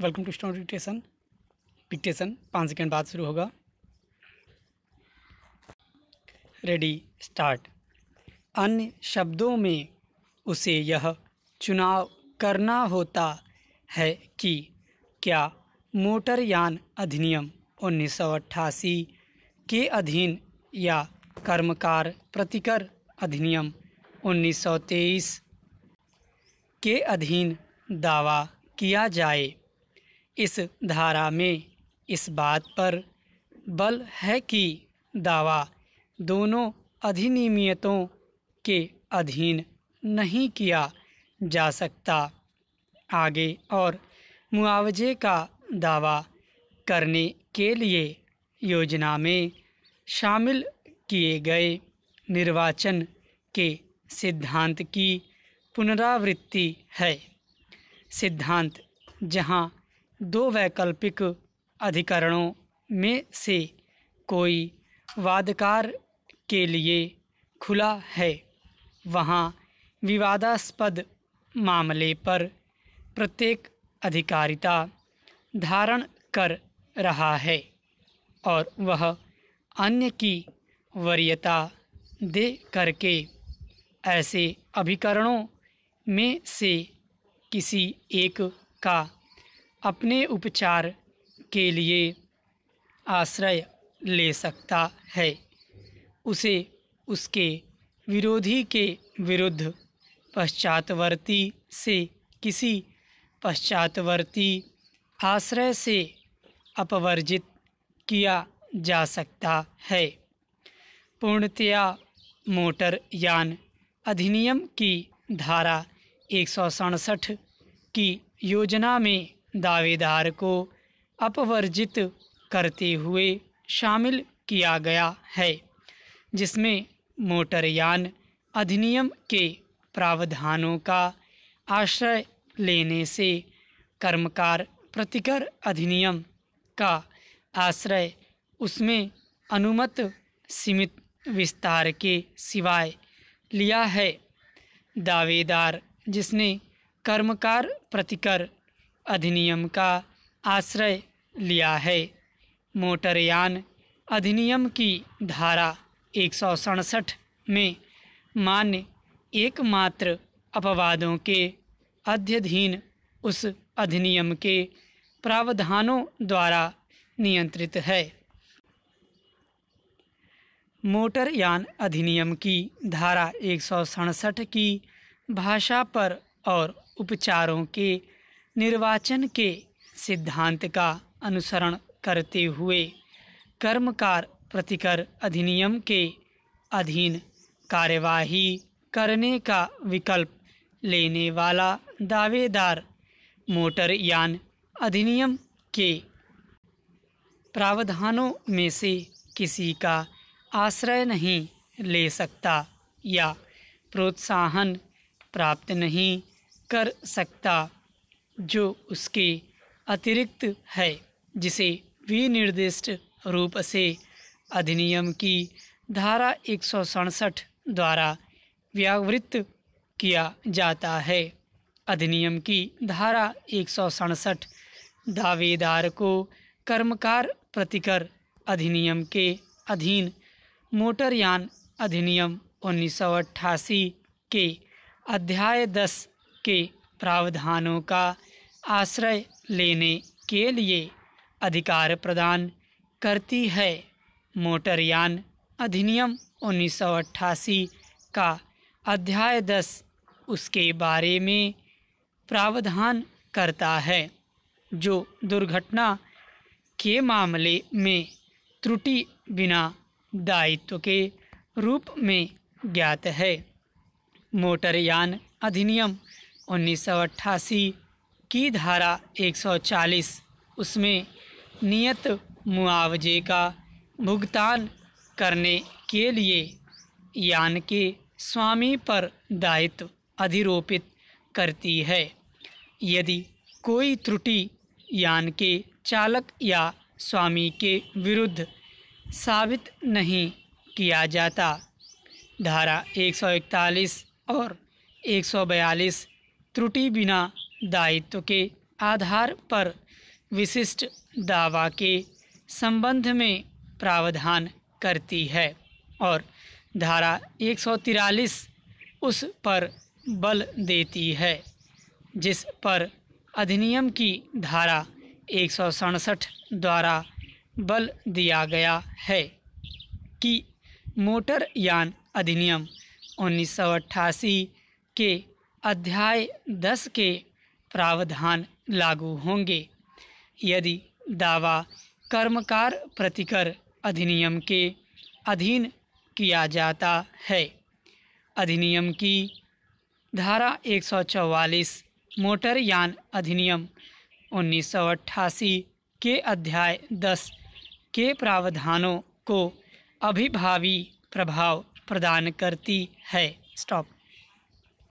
welcome to stone dictation dictation पाँच second बाद शुरू होगा रेडी स्टार्ट अन्य शब्दों में उसे यह चुनाव करना होता है कि क्या मोटरयान अधिनियम अट्ठासी के अधीन या कर्मकार प्रतिकर अधिनियम 1923 के अधीन दावा किया जाए इस धारा में इस बात पर बल है कि दावा दोनों अधिनियमियतों के अधीन नहीं किया जा सकता आगे और मुआवजे का दावा करने के लिए योजना में शामिल किए गए निर्वाचन के सिद्धांत की पुनरावृत्ति है सिद्धांत जहां दो वैकल्पिक अधिकरणों में से कोई वादकार के लिए खुला है वहाँ विवादास्पद मामले पर प्रत्येक अधिकारिता धारण कर रहा है और वह अन्य की वरीयता दे करके ऐसे अभिकरणों में से किसी एक का अपने उपचार के लिए आश्रय ले सकता है उसे उसके विरोधी के विरुद्ध पश्चातवर्ती से किसी पश्चातवर्ती आश्रय से अपवर्जित किया जा सकता है पूर्णतया मोटर यान अधिनियम की धारा एक की योजना में दावेदार को अपवर्जित करते हुए शामिल किया गया है जिसमें मोटरयान अधिनियम के प्रावधानों का आश्रय लेने से कर्मकार प्रतिकर अधिनियम का आश्रय उसमें अनुमत सीमित विस्तार के सिवाय लिया है दावेदार जिसने कर्मकार प्रतिकर अधिनियम का आश्रय लिया है मोटरयान अधिनियम की धारा एक में मान्य एकमात्र अपवादों के अध्यधीन उस अधिनियम के प्रावधानों द्वारा नियंत्रित है मोटरयान अधिनियम की धारा एक की भाषा पर और उपचारों के निर्वाचन के सिद्धांत का अनुसरण करते हुए कर्मकार प्रतिकर अधिनियम के अधीन कार्यवाही करने का विकल्प लेने वाला दावेदार मोटर यान अधिनियम के प्रावधानों में से किसी का आश्रय नहीं ले सकता या प्रोत्साहन प्राप्त नहीं कर सकता जो उसके अतिरिक्त है जिसे विनिर्दिष्ट रूप से अधिनियम की धारा एक द्वारा व्यावृत्त किया जाता है अधिनियम की धारा एक दावेदार को कर्मकार प्रतिकर अधिनियम के अधीन मोटरयान अधिनियम उन्नीस के अध्याय 10 के प्रावधानों का आश्रय लेने के लिए अधिकार प्रदान करती है मोटरयान अधिनियम 1988 का अध्याय 10 उसके बारे में प्रावधान करता है जो दुर्घटना के मामले में त्रुटि बिना दायित्व के रूप में ज्ञात है मोटरयान अधिनियम 1988 की धारा 140 उसमें नियत मुआवजे का भुगतान करने के लिए यान के स्वामी पर दायित्व अधिरोपित करती है यदि कोई त्रुटि यान के चालक या स्वामी के विरुद्ध साबित नहीं किया जाता धारा 141 और 142 त्रुटि बिना दायित्व के आधार पर विशिष्ट दावा के संबंध में प्रावधान करती है और धारा एक उस पर बल देती है जिस पर अधिनियम की धारा एक द्वारा बल दिया गया है कि मोटर यान अधिनियम उन्नीस के अध्याय 10 के प्रावधान लागू होंगे यदि दावा कर्मकार प्रतिकर अधिनियम के अधीन किया जाता है अधिनियम की धारा 144 मोटर यान अधिनियम उन्नीस के अध्याय 10 के प्रावधानों को अभिभावी प्रभाव प्रदान करती है स्टॉप